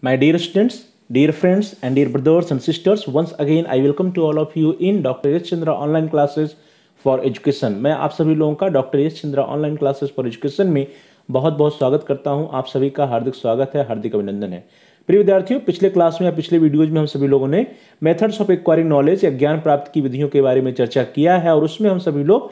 My dear students, dear friends and dear brothers and sisters, once again I welcome to all of you in Dr. H. Chandra online classes for education मैं आप सभी लोगों का doctor Yash Chandra ऑनलाइन क्लासेस फॉर एजुकेशन में बहुत बहुत स्वागत करता हूं आप सभी का हार्दिक स्वागत है हार्दिक अभिनंदन है प्रिय विद्यार्थियों पिछले क्लास में या पिछले वीडियोज में हम सभी लोगों ने मेथड्स ऑफ एक्वायरिंग नॉलेज या ज्ञान प्राप्त की विधियों के बारे में चर्चा किया है और उसमें हम सभी लोग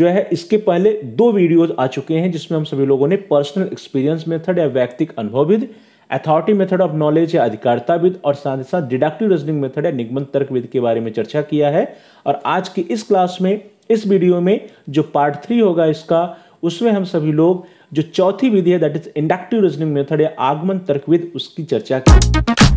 जो है इसके पहले दो वीडियोज आ चुके हैं जिसमें हम सभी लोगों ने पर्सनल एक्सपीरियंस मेथड या वैयक्तिक अनुभव विद अथॉरिटी मेथड ऑफ नॉलेज या अधिकारताविद और साथ ही साथ डिडक्टिव रीजनिंग मेथड या निगमन तर्कविद के बारे में चर्चा किया है और आज की इस क्लास में इस वीडियो में जो पार्ट थ्री होगा इसका उसमें हम सभी लोग जो चौथी विधि है that is inductive reasoning method या आगमन तर्कविद उसकी चर्चा की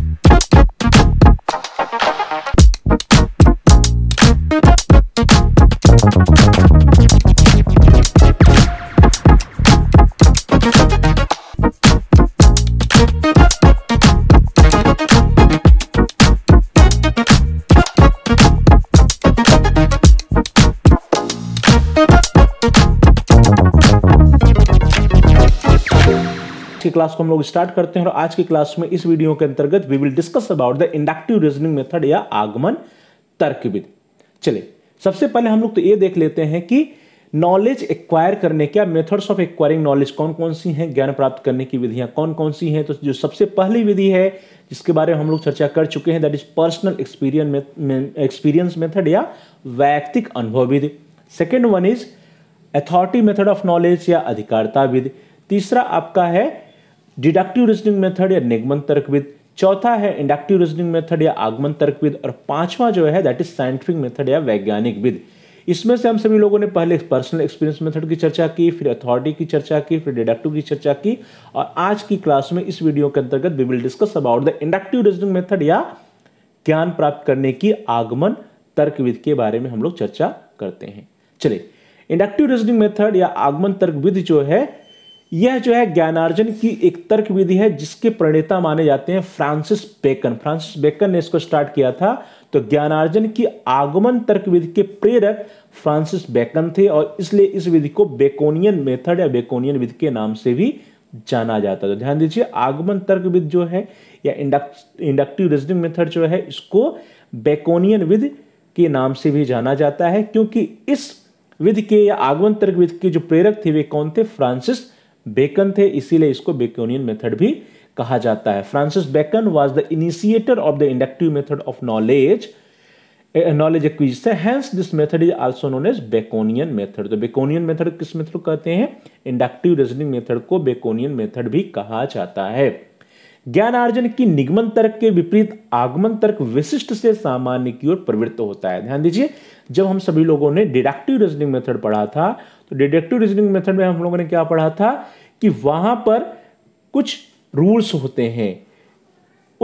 क्लास को हम लोग स्टार्ट करते हैं और आज की क्लास में इस वीडियो के अंतर्गत we will discuss about the inductive reasoning method या आगमन तर्कविद चले सबसे पहले हम लोग तो ये देख लेते हैं कि नॉलेज एक्वायर करने क्या मेथड्स ऑफ एक्वायरिंग नॉलेज कौन कौन सी हैं ज्ञान प्राप्त करने की विधियां कौन कौन सी हैं तो जो सबसे पहली विधि है जिसके बारे में हम लोग चर्चा कर चुके हैं that is personal experience experience method या वैयक्तिक अनुभव विधि second one is authority method of knowledge या अधिकारता विधि तीसरा आपका है डिडक्टिव रीजनिंग मेथड या निगमन तर्कविद चौथा है इंडक्टिव रीजनिंग मेथड या आगमन तर्कविद और पांचवा जो है दैट इज साइंटिफिक मेथड या वैज्ञानिक विद इसमें से हम सभी लोगों ने पहले पर्सनल एक्सपीरियंस मेथड की चर्चा की फिर अथॉरिटी की चर्चा की फिर डिडक्टिव की चर्चा की और आज की क्लास में इस वीडियो के अंतर्गत we will discuss about the inductive reasoning method या ज्ञान प्राप्त करने की आगमन तर्कविद के बारे में हम लोग चर्चा करते हैं चलिए इंडक्टिव रीजनिंग मेथड या आगमन तर्कविद जो है यह जो है ज्ञानार्जन की एक तर्क विधि है जिसके प्रणेता माने जाते हैं फ्रांसिस बेकन फ्रांसिस बेकन ने इसको स्टार्ट किया था तो ज्ञानार्जन की आगमन तर्क विधि के प्रेरक फ्रांसिस बेकन थे और इसलिए इस विधि को बेकोनियन मेथड या बेकोनियन विधि के नाम से भी जाना जाता है तो ध्यान दीजिए आगमन तर्क विधि जो है या इंडक्टिव रीजनिंग मेथड जो है इसको बेकोनियन विधि के नाम से भी जाना जाता है क्योंकि इस विधि के या आगमन तर्क विधि के जो प्रेरक थे वे कौन थे फ्रांसिस बेकन थे इसीलिए इसको बेकोनियन मेथड भी कहा जाता है Francis Bacon was the initiator of the inductive method of knowledge knowledge acquisition hence this method is also known as Baconian method तो बेकोनियन मेथड किस मेथड कहते हैं इंडक्टिव रीजनिंग मेथड को बेकोनियन मेथड भी कहा जाता है ज्ञान आर्जन की निगमन तर्क के विपरीत आगमन तर्क विशिष्ट से सामान्य की ओर प्रवृत्त होता है ध्यान दीजिए जब हम सभी लोगों ने डिडक्टिव रीजनिंग मेथड पढ़ा था तो डिडक्टिव रीजनिंग मेथड में हम लोगों ने क्या पढ़ा था कि वहां पर कुछ रूल्स होते हैं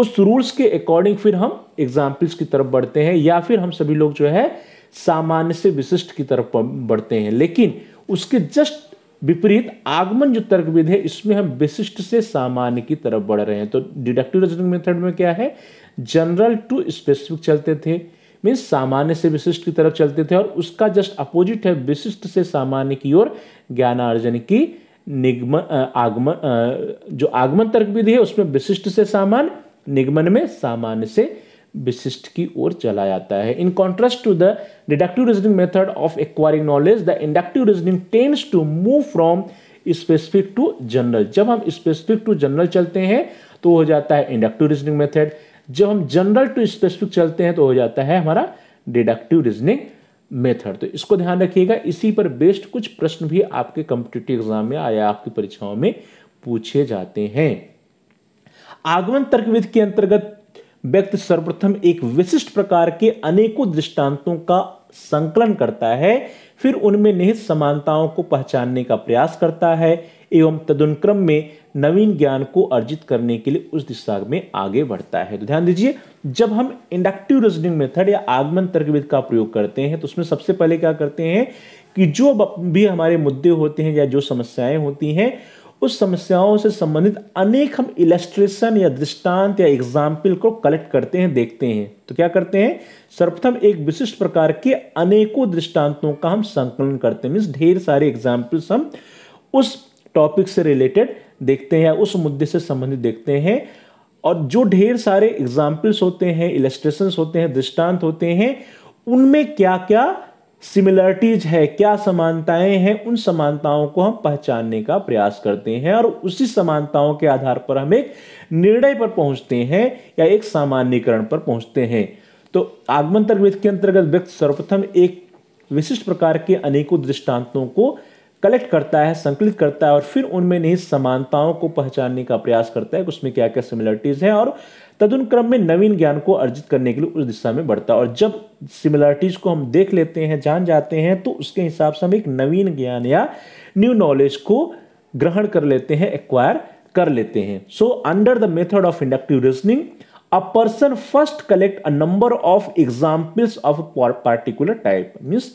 उस रूल्स के अकॉर्डिंग फिर हम एग्जाम्पल्स की तरफ बढ़ते हैं या फिर हम सभी लोग जो है सामान्य से विशिष्ट की तरफ बढ़ते हैं लेकिन उसके जस्ट विपरीत आगमन जो तर्कविद है इसमें हम विशिष्ट से सामान्य की तरफ बढ़ रहे हैं तो डिडक्टिव रीजनिंग मेथड में क्या है जनरल टू स्पेसिफिक चलते थे मीन्स सामान्य से विशिष्ट की तरफ चलते थे और उसका जस्ट अपोजिट है विशिष्ट से सामान्य की ओर ज्ञानार्जन की निगम आगमन जो आगमन तर्क विधि है उसमें विशिष्ट से सामान्य निगमन में सामान्य से विशिष्ट की ओर चला जाता है in contrast to the deductive reasoning method of acquiring knowledge the inductive reasoning tends to move from specific to general जब हम स्पेसिफिक टू जनरल चलते हैं तो हो जाता है इंडक्टिव रीजनिंग मेथड जब हम जनरल टू स्पेसिफिक चलते हैं तो हो जाता है हमारा डिडक्टिव रीजनिंग मेथड तो इसको ध्यान रखिएगा इसी पर बेस्ड कुछ प्रश्न भी आपके कॉम्पिटेटिव एग्जाम में आया आपकी परीक्षाओं में पूछे जाते हैं आगमन तर्कविद के अंतर्गत व्यक्ति सर्वप्रथम एक विशिष्ट प्रकार के अनेकों दृष्टांतों का संकलन करता है फिर उनमें निहित समानताओं को पहचानने का प्रयास करता है एवं तदनुक्रम में नवीन ज्ञान को अर्जित करने के लिए उस दिशा में आगे बढ़ता है तो ध्यान दीजिए जब हम इंडक्टिव रीजनिंग मेथड या आगमन तर्कविद का प्रयोग करते हैं तो उसमें सबसे पहले क्या करते हैं कि जो भी हमारे मुद्दे होते हैं या जो समस्याएं होती हैं उस समस्याओं से संबंधित अनेक हम इलेस्ट्रेशन या दृष्टांत या एग्जाम्पल को कलेक्ट करते हैं देखते हैं तो क्या करते हैं सर्वप्रथम एक विशिष्ट प्रकार के अनेकों दृष्टांतों का हम संकलन करते हैं मीन्स ढेर सारे एग्जाम्पल्स हम उस टॉपिक से रिलेटेड देखते हैं या उस मुद्दे से संबंधित देखते हैं और जो ढेर सारे एग्जाम्पल्स होते हैं इलेस्ट्रेशन होते हैं दृष्टांत होते हैं उनमें क्या क्या सिमिलरिटीज है क्या समानताएं हैं उन समानताओं को हम पहचानने का प्रयास करते हैं और उसी समानताओं के आधार पर हम एक निर्णय पर पहुंचते हैं या एक सामान्यकरण पर पहुंचते हैं तो आगमन तर्क के अंतर्गत व्यक्ति सर्वप्रथम एक विशिष्ट प्रकार के अनेकों दृष्टांतों को कलेक्ट करता है संकलित करता है और फिर उनमें निहित समानताओं को पहचानने का प्रयास करता है कि उसमें क्या क्या सिमिलरिटीज़ हैं और तदनुक्रम में नवीन ज्ञान को अर्जित करने के लिए उस दिशा में बढ़ता है और जब सिमिलरिटीज़ को हम देख लेते हैं जान जाते हैं तो उसके हिसाब से हम एक नवीन ज्ञान या न्यू नॉलेज को ग्रहण कर लेते हैं एक्वायर कर लेते हैं so under the method of inductive reasoning a person first collect a number of examples of particular type means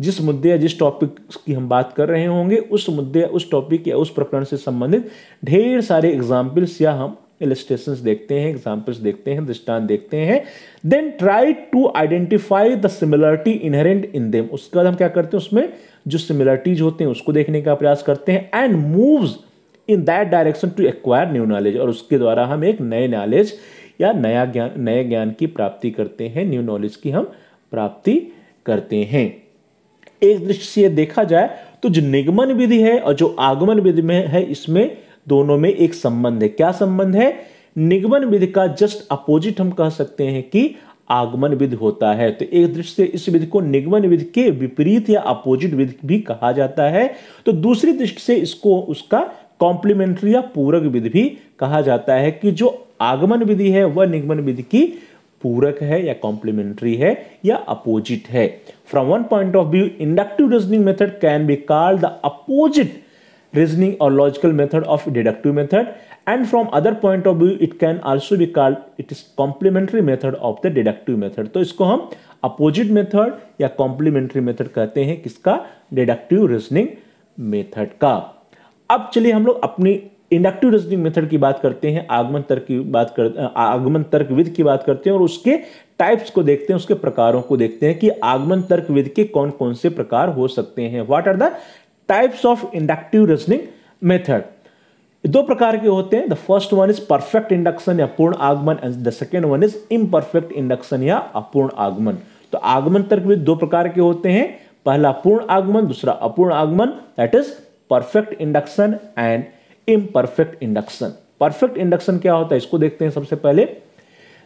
जिस मुद्दे या जिस टॉपिक की हम बात कर रहे होंगे उस मुद्दे या उस टॉपिक या उस प्रकरण से संबंधित ढेर सारे एग्जाम्पल्स या हम इलस्ट्रेशन देखते हैं एग्जाम्पल्स देखते हैं दृष्टान देखते हैं then try to identify the similarity inherent in them उसके बाद हम क्या करते हैं उसमें जो सिमिलरिटीज होते हैं उसको देखने का प्रयास करते हैं and moves in that direction to acquire new knowledge और उसके द्वारा हम एक नए नॉलेज या नया ज्ञान नए ज्ञान की प्राप्ति करते हैं न्यू नॉलेज की हम प्राप्ति करते हैं एक दृष्टि से देखा जाए तो जो निगमन विधि है और जो आगमन विधि में है इसमें दोनों में एक संबंध है क्या संबंध है निगमन विधि का जस्ट अपोजिट हम कह सकते हैं कि आगमन विधि होता है तो एक दृष्टि से इस विधि को निगमन विधि के विपरीत या अपोजिट विधि भी कहा जाता है तो दूसरी दृष्टि से इसको उसका कॉम्प्लीमेंट्री या पूरक विधि भी कहा जाता है कि जो आगमन विधि है वह निगमन विधि की पूरक है या कॉम्प्लीमेंट्री है या अपोजिट है from one point of view inductive reasoning method can be called the opposite reasoning और logical method of deductive method and from other point of view it can also be called it is complementary method of the deductive method तो इसको हम opposite method या complementary method कहते हैं किसका deductive reasoning method का अब चलिए हम लोग अपनी इंडक्टिव रीजनिंग मेथड की बात करते हैं आगमन तर्क की बात कर आगमन तर्कविद की बात करते हैं और उसके टाइप्स को देखते हैं उसके प्रकारों को देखते हैं कि आगमन तर्कविद के कौन कौन से प्रकार हो सकते हैं what are the types of inductive reasoning method दो प्रकार के होते हैं the first one is perfect induction या पूर्ण आगमन and the second one is imperfect induction या अपूर्ण आगमन तो आगमन तर्कविद दो प्रकार के होते हैं पहला पूर्ण आगमन दूसरा अपूर्ण आगमन that is perfect induction and imperfect induction perfect induction क्या होता है इसको देखते हैं सबसे पहले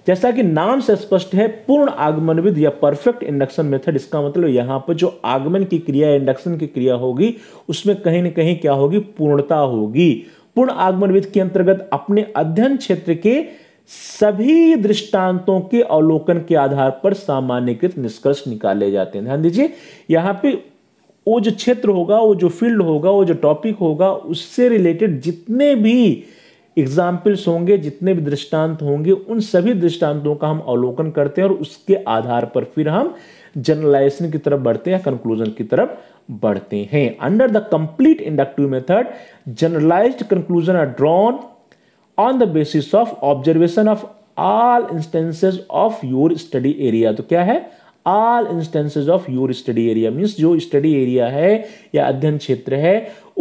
जैसा कि नाम से स्पष्ट है पूर्ण आगमन विद या परफेक्ट इंडक्शन मेथड इसका मतलब यहां पर जो आगमन की क्रिया इंडक्शन की क्रिया होगी उसमें कहीं ना कहीं क्या होगी पूर्णता होगी पूर्ण आगमन विद के अंतर्गत अपने अध्ययन क्षेत्र के सभी दृष्टांतों के अवलोकन के आधार पर सामान्यकृत निष्कर्ष निकाले जाते हैं ध्यान दीजिए यहां पे वो जो क्षेत्र होगा वो जो फील्ड होगा वो जो टॉपिक होगा उससे रिलेटेड जितने भी एग्जाम्पल्स होंगे जितने भी दृष्टांत होंगे उन सभी दृष्टांतों का हम अवलोकन करते हैं और उसके आधार पर फिर हम जनरलाइजेशन की तरफ बढ़ते हैं कंक्लूजन की तरफ बढ़ते हैं under the complete inductive method generalized conclusion are drawn on the basis of observation of all instances of your study area तो क्या है all instances of your study area means जो स्टडी एरिया है या अध्ययन क्षेत्र है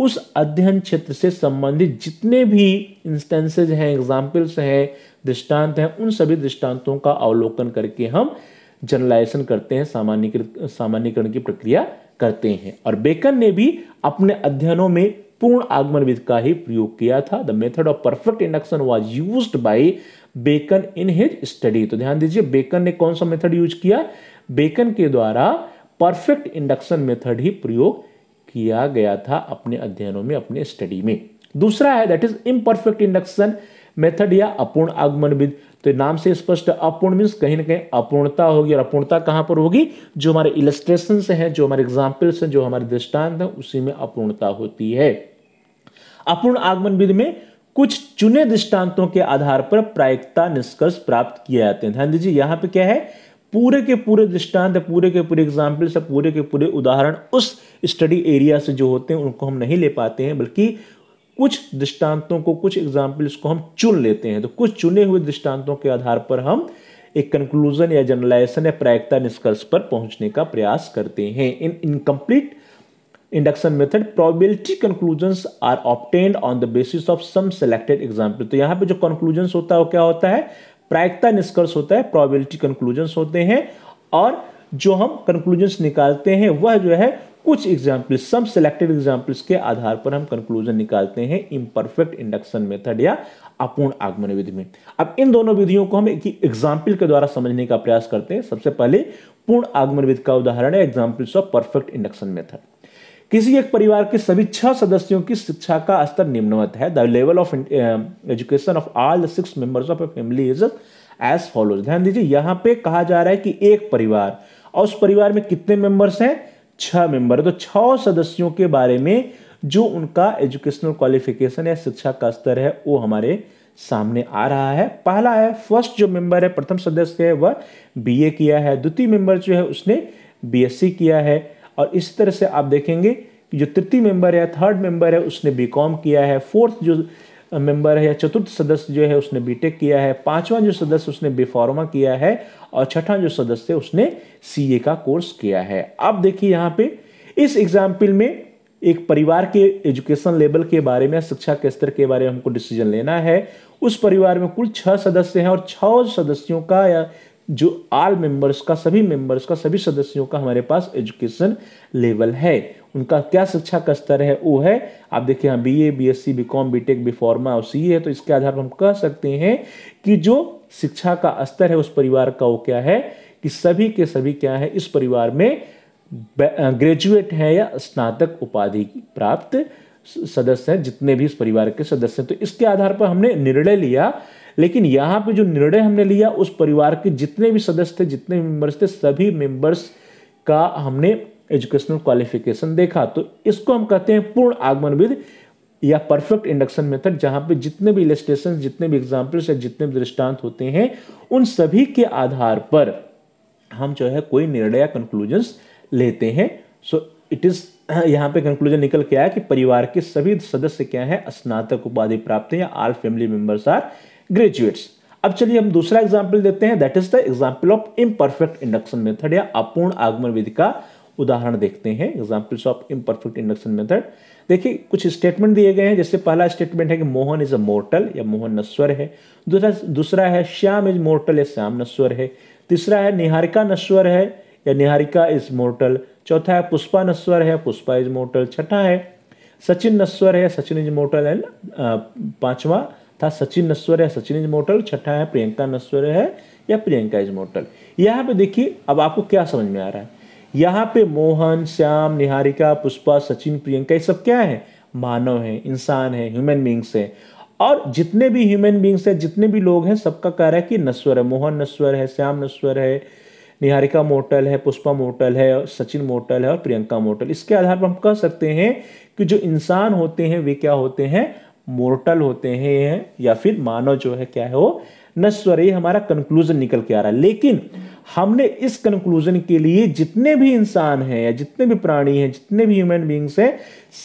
उस अध्ययन क्षेत्र से संबंधित जितने भी इंस्टेंसेज हैं एग्जाम्पल्स हैं दृष्टांत हैं उन सभी दृष्टांतों का अवलोकन करके हम जनरलाइजेशन करते हैं सामान्यकृत सामान्यकरण की प्रक्रिया करते हैं और बेकन ने भी अपने अध्ययनों में पूर्ण आगमन विधि का ही प्रयोग किया था the method of perfect induction was use by Bacon in his study तो ध्यान दीजिए बेकन ने कौन सा मेथड यूज किया बेकन के द्वारा परफेक्ट इंडक्शन मेथड ही प्रयोग किया गया था अपने अध्ययनों में अपने स्टडी में दूसरा है that is imperfect induction method या अपूर्ण आगमन विद तो नाम से स्पष्ट अपूर्ण मीन्स कहीं ना कहीं अपूर्णता होगी और अपूर्णता कहां पर होगी जो हमारे इलस्ट्रेशन हैं जो हमारे एग्जाम्पल्स हैं जो हमारे दृष्टांत हैं उसी में अपूर्णता होती है अपूर्ण आगमन विद में कुछ चुने दृष्टांतों के आधार पर प्रायिकता निष्कर्ष प्राप्त किया जाते हैं ध्यान हाँ दीजिए यहां पे क्या है पूरे के पूरे दृष्टांत पूरे के पूरे एग्जाम्पल्स है पूरे के पूरे उदाहरण उस स्टडी एरिया से जो होते हैं उनको हम नहीं ले पाते हैं बल्कि कुछ दृष्टांतों को कुछ एग्जाम्पल्स को हम चुन लेते हैं तो कुछ चुने हुए दृष्टांतों के आधार पर हम एक कंक्लूजन या जनरलाइजेशन या प्रायिकता निष्कर्ष पर पहुंचने का प्रयास करते हैं in incomplete induction method probability conclusions are obtained on the basis of some selected example तो यहाँ पे जो कंक्लूजन्स होता है वो क्या होता है प्रायिकता निष्कर्ष होता है प्रोबेबिलिटी कंक्लूजन्स होते हैं और जो हम कंक्लूजन्स निकालते हैं वह जो है कुछ एग्जाम्पल्स सम सिलेक्टेड एग्जाम्पल्स के आधार पर हम कंक्लूजन निकालते हैं इम्परफेक्ट इंडक्शन मेथड या अपूर्ण आगमन विधि में अब इन दोनों विधियों को हम एक एग्जाम्पल के द्वारा समझने का प्रयास करते हैं सबसे पहले पूर्ण आगमन विधि का उदाहरण है examples of perfect induction method किसी एक परिवार के सभी छह सदस्यों की शिक्षा का स्तर निम्नवत है the level of education of all the six members of a family is as follows ध्यान दीजिए यहाँ पे कहा जा रहा है कि एक परिवार और उस परिवार में कितने मेंबर्स हैं छह मेंबर तो छह सदस्यों के बारे में जो उनका एजुकेशनल क्वालिफिकेशन या शिक्षा का स्तर है वो हमारे सामने आ रहा है पहला है फर्स्ट जो मेंबर है प्रथम सदस्य है वह बीए किया है द्वितीय मेंबर जो है उसने बीएससी किया है और इस तरह से आप देखेंगे कि जो तृतीय मेंबर है थर्ड मेंबर है उसने बी किया है फोर्थ जो मेंबर है या चतुर्थ सदस्य जो है उसने बीटेक किया है पांचवा जो सदस्य उसने बेफार्मा किया है और छठा जो सदस्य उसने सीए का कोर्स किया है अब देखिए यहाँ पे इस एग्जाम्पल में एक परिवार के एजुकेशन लेवल के बारे में शिक्षा के स्तर के बारे में हमको डिसीजन लेना है उस परिवार में कुल छह सदस्य हैं और छह सदस्यों का या जो आल मेंबर्स का सभी मेंबर्स का सभी सदस्यों का हमारे पास एजुकेशन लेवल है उनका क्या शिक्षा का स्तर है वो है आप देखिए यहाँ B A B S C B com B tech B pharma और सी है तो इसके आधार पर हम कह सकते हैं कि जो शिक्षा का स्तर है उस परिवार का वो क्या है कि सभी के सभी क्या है इस परिवार में ग्रेजुएट है या स्नातक उपाधि प्राप्त सदस्य हैं जितने भी इस परिवार के सदस्य हैं तो इसके आधार पर हमने निर्णय लिया लेकिन यहाँ पे जो निर्णय हमने लिया उस परिवार के जितने भी सदस्य थे जितने मेंबर्स थे सभी मेंबर्स का हमने एजुकेशनल क्वालिफिकेशन देखा तो इसको हम कहते हैं पूर्ण आगमन विद या परफेक्ट इंडक्शन मेथड जहाँ पे जितने भी इलेस्टेशन जितने भी एग्जाम्पल्स या जितने भी दृष्टांत होते हैं उन सभी के आधार पर हम जो है कोई निर्णय या कंक्लूजन लेते हैं सो इट इज़ यहाँ पे कंक्लूजन निकल के आया कि परिवार के सभी सदस्य क्या हैं स्नातक उपाधि प्राप्त हैं या all family members are graduates अब चलिए हम दूसरा एग्जाम्पल देते हैं that is the example of imperfect induction method या अपूर्ण आगमन विधि का उदाहरण देखते हैं examples of imperfect induction method देखिए कुछ स्टेटमेंट दिए गए हैं जैसे पहला स्टेटमेंट है कि मोहन इज अ मोर्टल या मोहन नश्वर है दूसरा दूसरा है श्याम इज मोर्टल या श्याम नश्वर है तीसरा है निहारिका नश्वर है या निहारिका इज मोर्टल चौथा है पुष्पा नश्वर है पुष्पा इज मोर्टल छठा है सचिन नश्वर है सचिन इज मोर्टल एंड पांचवा था सचिन नश्वर है सचिन इज मोटल छठा है प्रियंका नश्वर है या प्रियंका इज मोटल यहाँ पे देखिए अब आपको क्या समझ में आ रहा है यहाँ पे मोहन श्याम निहारिका पुष्पा सचिन प्रियंका ये सब क्या है मानव है इंसान है ह्यूमन बींग्स है और जितने भी ह्यूमन बींग्स है जितने भी लोग हैं सबका कह रहा है कि नश्वर है मोहन नश्वर है श्याम नश्वर है निहारिका मोटल है पुष्पा मोटल है और सचिन मोटल है और प्रियंका मोटल इसके आधार पर हम कह सकते हैं कि जो इंसान होते हैं वे क्या होते हैं मोर्टल होते हैं या फिर मानव जो है क्या है वो नश्वर ये हमारा कंक्लूजन निकल के आ रहा है लेकिन हमने इस कंक्लूजन के लिए जितने भी इंसान हैं या जितने भी प्राणी हैं जितने भी ह्यूमन बींग्स हैं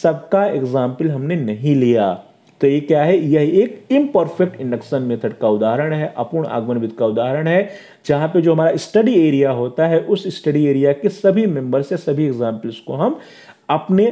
सबका एग्जाम्पल हमने नहीं लिया तो ये क्या है यह एक इम्परफेक्ट इंडक्शन मेथड का उदाहरण है अपूर्ण आगमन विद का उदाहरण है जहां पे जो हमारा स्टडी एरिया होता है उस स्टडी एरिया के सभी मेंबर्स या सभी एग्जाम्पल्स को हम अपने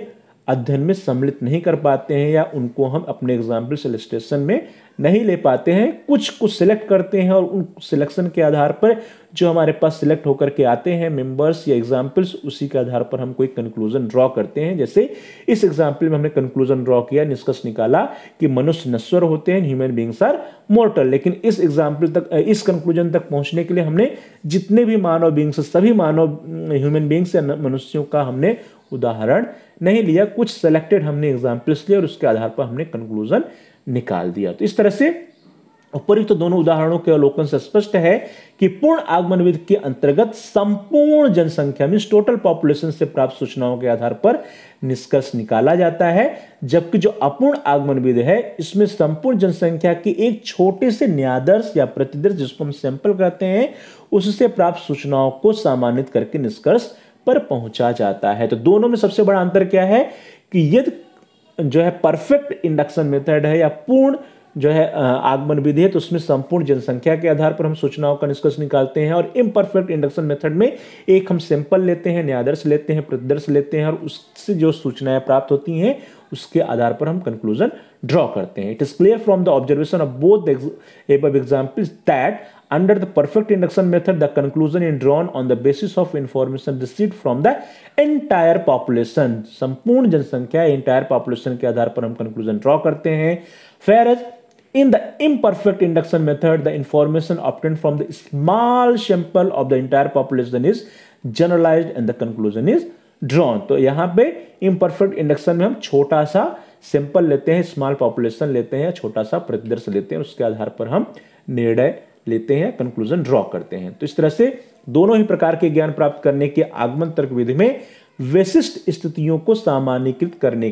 अध्ययन में सम्मिलित नहीं कर पाते हैं या उनको हम अपने एग्जाम्पल सलिस्टेशन में नहीं ले पाते हैं कुछ को सिलेक्ट करते हैं और उन सिलेक्शन के आधार पर जो हमारे पास सिलेक्ट होकर के आते हैं मेंबर्स या एग्जाम्पल्स उसी के आधार पर हम कोई कंक्लूजन ड्रॉ करते हैं जैसे इस एग्जाम्पल में हमने कंक्लूजन ड्रॉ किया निष्कर्ष निकाला कि मनुष्य नश्वर होते हैं ह्यूमन बींग्स आर मोर्टल लेकिन इस एग्जाम्पल तक इस कंक्लूजन तक पहुंचने के लिए हमने जितने भी मानव बींग्स सभी मानव ह्यूमन बींग्स या मनुष्यों का हमने उदाहरण नहीं लिया कुछ सेलेक्टेड हमने एग्जाम्पल्स लिए और उसके आधार पर हमने कंक्लूजन निकाल दिया तो इस तरह से उपरुक्त तो दोनों उदाहरणों के अवलोकन से स्पष्ट है कि पूर्ण आगमन आगमनविद के अंतर्गत संपूर्ण जनसंख्या मीन टोटल पॉपुलेशन से प्राप्त सूचनाओं के आधार पर निष्कर्ष निकाला जाता है जबकि जो अपूर्ण आगमन आगमनविद है इसमें संपूर्ण जनसंख्या के एक छोटे से न्यादर्श या प्रतिदर्श जिसको हम सैंपल कहते हैं उससे प्राप्त सूचनाओं को सामान्य करके निष्कर्ष पर पहुंचा जाता है तो दोनों में सबसे बड़ा अंतर क्या है कि यदि जो है परफेक्ट इंडक्शन मेथड है या पूर्ण जो है आगमन विधि है तो उसमें संपूर्ण जनसंख्या के आधार पर हम सूचनाओं का निष्कर्ष निकालते हैं और इम्परफेक्ट इंडक्शन मेथड में एक हम सैंपल लेते हैं न्यादर्श लेते हैं प्रतिदर्श लेते हैं और उससे जो सूचनाएं प्राप्त होती हैं उसके आधार पर हम कंक्लूजन ड्रॉ करते हैं it is clear from the observation of both above examples that Under the perfect induction method, the conclusion is drawn on the basis of information received from the entire population. संपूर्ण जनसंख्या entire population के आधार पर हम conclusion draw करते हैं whereas In the imperfect induction method, the information obtained from the small sample of the entire population is generalized and the conclusion is drawn. तो यहाँ पे imperfect induction में हम छोटा सा सैंपल लेते हैं स्मॉल पॉपुलेशन लेते हैं छोटा सा प्रतिदर्श लेते हैं उसके आधार पर हम निर्णय लेते हैं कंक्लूजन ड्रॉ करते हैं तो इस तरह से दोनों ही प्रकार के ज्ञान प्राप्त करने के आगमन तर्क विधि में विशिष्ट स्थितियों को सामान्यकृत करने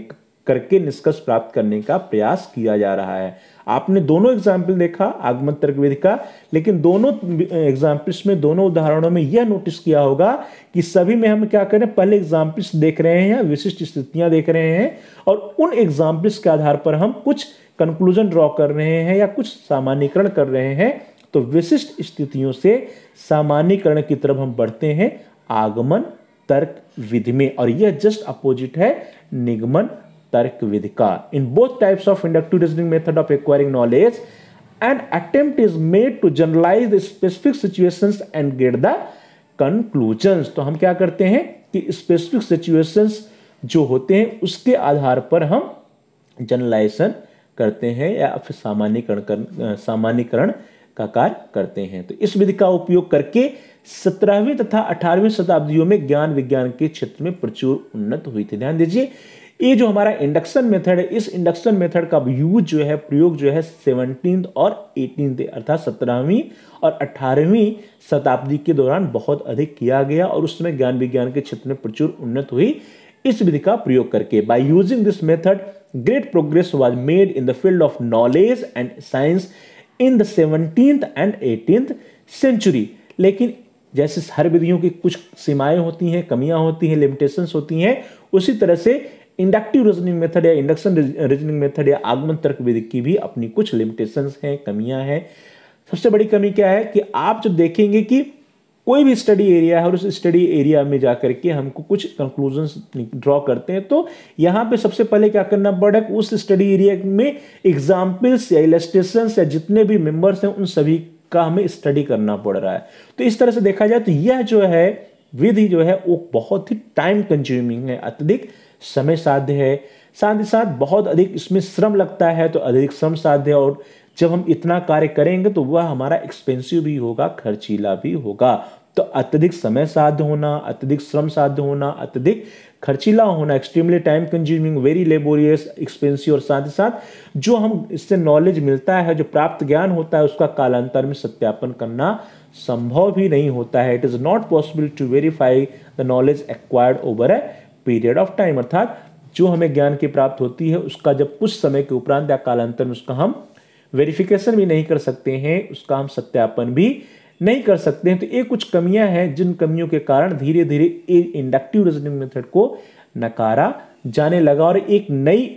करके निष्कर्ष प्राप्त करने का प्रयास किया जा रहा है आपने दोनों एग्जाम्पल देखा आगमन तर्क विधि का लेकिन दोनों एग्जाम्पल्स में दोनों उदाहरणों में यह नोटिस किया होगा कि सभी में हम क्या करें पहले एग्जाम्पल्स देख रहे हैं विशिष्ट स्थितियां देख रहे हैं और उन एग्जाम्पल्स के आधार पर हम कुछ कंक्लूजन ड्रॉ कर रहे हैं या कुछ सामान्यकरण कर रहे हैं तो विशिष्ट स्थितियों से सामान्यकरण की तरफ हम बढ़ते हैं आगमन तर्क विधि में और यह जस्ट अपोजिट है निगमन तर्क विधि का in both types of inductive reasoning method of acquiring knowledge an attempt is made to generalize the specific situations and get the conclusions तो हम क्या करते हैं कि स्पेसिफिक सिचुएशंस जो होते हैं उसके आधार पर हम जनरलाइजेशन करते हैं या फिर सामान्यकरण सामान्यकरण का कार्य करते हैं तो इस विधि का उपयोग करके सत्रहवीं तथा अठारहवीं शताब्दियों में ज्ञान विज्ञान के क्षेत्र में प्रचुर उन्नत हुई थी ध्यान दीजिए ये जो हमारा इंडक्शन मेथड है इस इंडक्शन मेथड का यूज जो है प्रयोग जो है सेवनटीन और एटीन अर्थात सत्रहवीं और अठारहवीं शताब्दी के दौरान बहुत अधिक किया गया और उसमें ज्ञान विज्ञान के क्षेत्र में प्रचुर उन्नत हुई इस विधि का प्रयोग करके by using this method great progress was made in the field of knowledge and science in the seventeenth and eighteenth century लेकिन जैसे हर विधियों की कुछ सीमाएं होती हैं कमियां होती हैं लिमिटेशंस होती हैं उसी तरह से इंडक्टिव रीजनिंग मेथड या इंडक्शन रीजनिंग मेथड या आगमन तर्क विधि की भी अपनी कुछ लिमिटेशंस हैं कमियां हैं सबसे बड़ी कमी क्या है कि आप जब देखेंगे कि कोई भी स्टडी एरिया है और उस स्टडी एरिया में जा करके हमको कुछ कंक्लूजन ड्रॉ करते हैं तो यहाँ पे सबसे पहले क्या करना पड़ेगा उस स्टडी एरिया में एग्जाम्पल्स या इलेस्टेशन या जितने भी मेंबर्स हैं उन सभी का हमें स्टडी करना पड़ रहा है तो इस तरह से देखा जाए तो यह जो है विधि जो है वो बहुत ही टाइम कंज्यूमिंग है अत्यधिक समय साध्य है साथ ही साथ बहुत अधिक इसमें श्रम लगता है तो अधिक श्रम साध्य और जब हम इतना कार्य करेंगे तो वह हमारा एक्सपेंसिव भी होगा खर्चीला भी होगा तो अत्यधिक समय साध्य होना अत्यधिक श्रम साध्य होना अत्यधिक खर्चीला होना extremely time consuming very laborious expensive और साथ ही साथ जो हम इससे नॉलेज मिलता है जो प्राप्त ज्ञान होता है उसका कालांतर में सत्यापन करना संभव भी नहीं होता है it is not possible to verify the knowledge acquired over a period of time अर्थात जो हमें ज्ञान की प्राप्त होती है उसका जब कुछ समय के उपरांत या कालांतर में उसका हम वेरिफिकेशन भी नहीं कर सकते हैं उसका हम सत्यापन भी नहीं कर सकते हैं तो ये कुछ कमियां हैं जिन कमियों के कारण धीरे धीरे इंडक्टिव रीजनिंग मेथड को नकारा जाने लगा और एक नई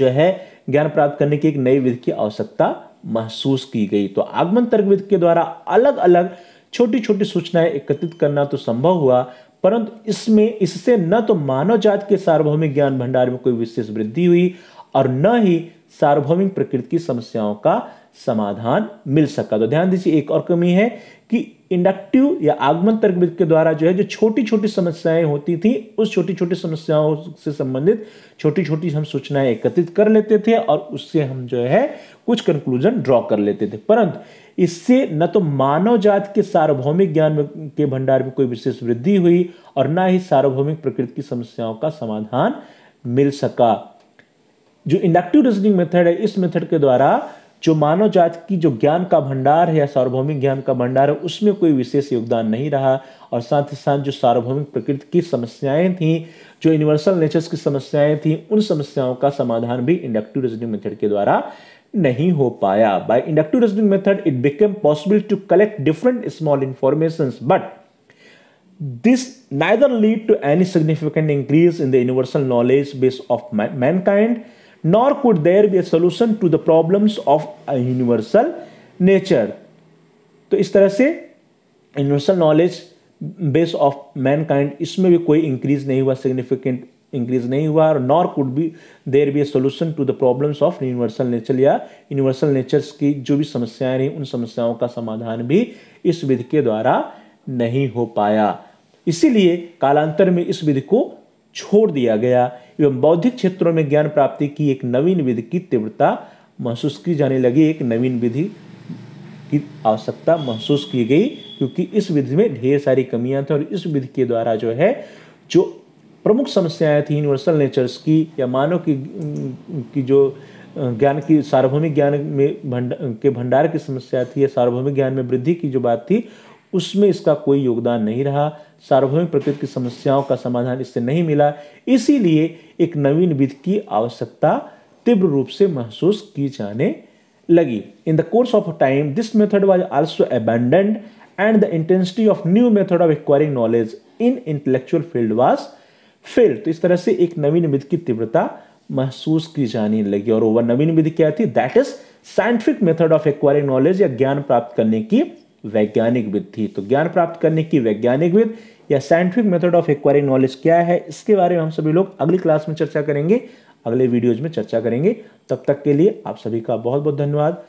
जो है ज्ञान प्राप्त करने की एक नई विधि की आवश्यकता महसूस की गई तो आगमन तर्क विधि के द्वारा अलग अलग छोटी छोटी सूचनाएं एकत्रित करना तो संभव हुआ परंतु इसमें इससे न तो मानव जात के सार्वभौमिक ज्ञान भंडार में कोई विशेष वृद्धि हुई और न ही सार्वभौमिक प्रकृति की समस्याओं का समाधान मिल सका तो ध्यान दीजिए एक और कमी है कि इंडक्टिव या आगमन तर्क के द्वारा जो है जो छोटी छोटी समस्याएं होती थी उस छोटी छोटी समस्याओं से संबंधित छोटी छोटी हम सूचनाएं एकत्रित कर लेते थे और उससे हम जो है कुछ कंक्लूजन ड्रॉ कर लेते थे परंतु इससे न तो मानव जात के सार्वभौमिक ज्ञान के भंडार में कोई विशेष वृद्धि हुई और न ही सार्वभौमिक प्रकृति की समस्याओं का समाधान मिल सका जो इंडक्टिव रीजनिंग मेथड है इस मेथड के द्वारा जो मानव जाति की जो ज्ञान का भंडार है या सार्वभौमिक ज्ञान का भंडार है उसमें कोई विशेष योगदान नहीं रहा और साथ ही साथ जो सार्वभौमिक प्रकृति की समस्याएं थी जो यूनिवर्सल नेचर्स की समस्याएं थी उन समस्याओं का समाधान भी इंडक्टिव रीजनिंग मेथड के द्वारा नहीं हो पाया by inductive reasoning method it became possible to collect different small information but this neither lead to any significant increase in the universal knowledge base of mankind nor could there be a solution to the problems of a universal nature तो इस तरह से universal knowledge base of mankind इसमें भी कोई increase नहीं हुआ significant increase नहीं हुआ और nor could be there be a solution to the problems of universal nature या यूनिवर्सल नेचर्स की जो भी समस्याएं रही उन समस्याओं का समाधान भी इस विधि के द्वारा नहीं हो पाया इसीलिए कालांतर में इस विधि को छोड़ दिया गया एवं बौद्धिक क्षेत्रों में ज्ञान प्राप्ति की एक नवीन विधि की तीव्रता महसूस की जाने लगी एक नवीन विधि की आवश्यकता महसूस की गई क्योंकि इस विधि में ढेर सारी कमियां थी और इस विधि के द्वारा जो है जो प्रमुख समस्याएं थी यूनिवर्सल नेचर्स की या मानव की की जो ज्ञान की सार्वभौमिक ज्ञान में भंड के भंडार की समस्या थी या सार्वभौमिक ज्ञान में वृद्धि की जो बात थी उसमें इसका कोई योगदान नहीं रहा सार्वभौमिक प्रकृति की समस्याओं का समाधान इससे नहीं मिला इसीलिए एक नवीन विधि की आवश्यकता तीव्र रूप से महसूस की जाने लगी in the course of time this method was also abandoned and the intensity of new method of acquiring knowledge in intellectual field was felt तो इस तरह से एक नवीन विधि की तीव्रता महसूस की जाने लगी और वह नवीन विधि क्या थी that is scientific method of acquiring knowledge या ज्ञान प्राप्त करने की वैज्ञानिक विद थी तो ज्ञान प्राप्त करने की वैज्ञानिक विद या scientific method of acquiring knowledge क्या है इसके बारे में हम सभी लोग अगली क्लास में चर्चा करेंगे अगले वीडियोज में चर्चा करेंगे तब तक के लिए आप सभी का बहुत बहुत धन्यवाद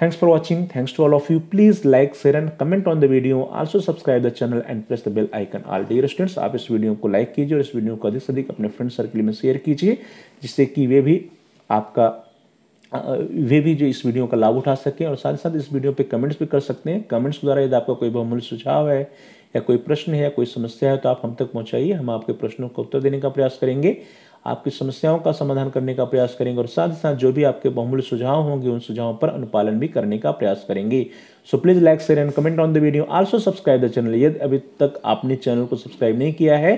thanks for watching thanks to all of you please like share and comment on the video also subscribe the channel and press the bell icon all the students आप इस वीडियो को लाइक कीजिए और इस वीडियो को अधिक से अधिक अपने फ्रेंड सर्कल में शेयर कीजिए जिससे कि वे भी आपका वे भी जो इस वीडियो का लाभ उठा सकें और साथ ही साथ इस वीडियो पे कमेंट्स भी कर सकते हैं कमेंट्स द्वारा यदि आपका कोई बहुमूल्य सुझाव है या कोई प्रश्न है या कोई समस्या है तो आप हम तक पहुंचाइए हम आपके प्रश्नों का उत्तर देने का प्रयास करेंगे आपकी समस्याओं का समाधान करने का प्रयास करेंगे और साथ ही साथ जो भी आपके बहुमूल्य सुझाव होंगे उन सुझावों पर अनुपालन भी करने का प्रयास करेंगे so please like share and comment on the video also subscribe the channel यदि अभी तक आपने चैनल को सब्सक्राइब नहीं किया है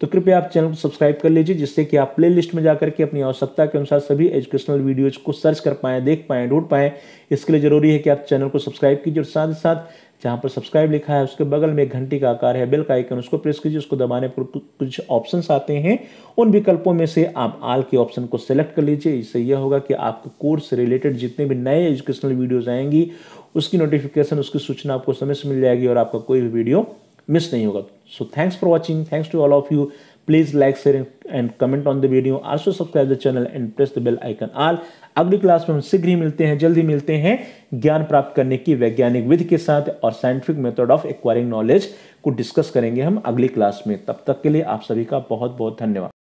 तो कृपया आप चैनल को सब्सक्राइब कर लीजिए जिससे कि आप प्लेलिस्ट में जाकर के अपनी आवश्यकता के अनुसार सभी एजुकेशनल वीडियोज को सर्च कर पाए देख पाएं ढूंढ पाए इसके लिए ज़रूरी है कि आप चैनल को सब्सक्राइब कीजिए और साथ ही साथ जहाँ पर सब्सक्राइब लिखा है उसके बगल में घंटी का आकार है बेल का आइकन उसको प्रेस कीजिए उसको दबाने पर कुछ ऑप्शन आते हैं उन विकल्पों में से आप आल के ऑप्शन को सेलेक्ट कर लीजिए इससे यह होगा कि आपको कोर्स से रिलेटेड जितने भी नए एजुकेशनल वीडियोज़ आएंगी उसकी नोटिफिकेशन उसकी सूचना आपको समय से मिल जाएगी और आपका कोई भी वीडियो मिस नहीं होगा so thanks for watching thanks to all of you please like share and comment on the video also subscribe the channel and press the bell icon all अगली क्लास में हम शीघ्र ही मिलते हैं जल्दी मिलते हैं ज्ञान प्राप्त करने की वैज्ञानिक विधि के साथ और scientific method of acquiring knowledge को डिस्कस करेंगे हम अगली क्लास में तब तक के लिए आप सभी का बहुत बहुत धन्यवाद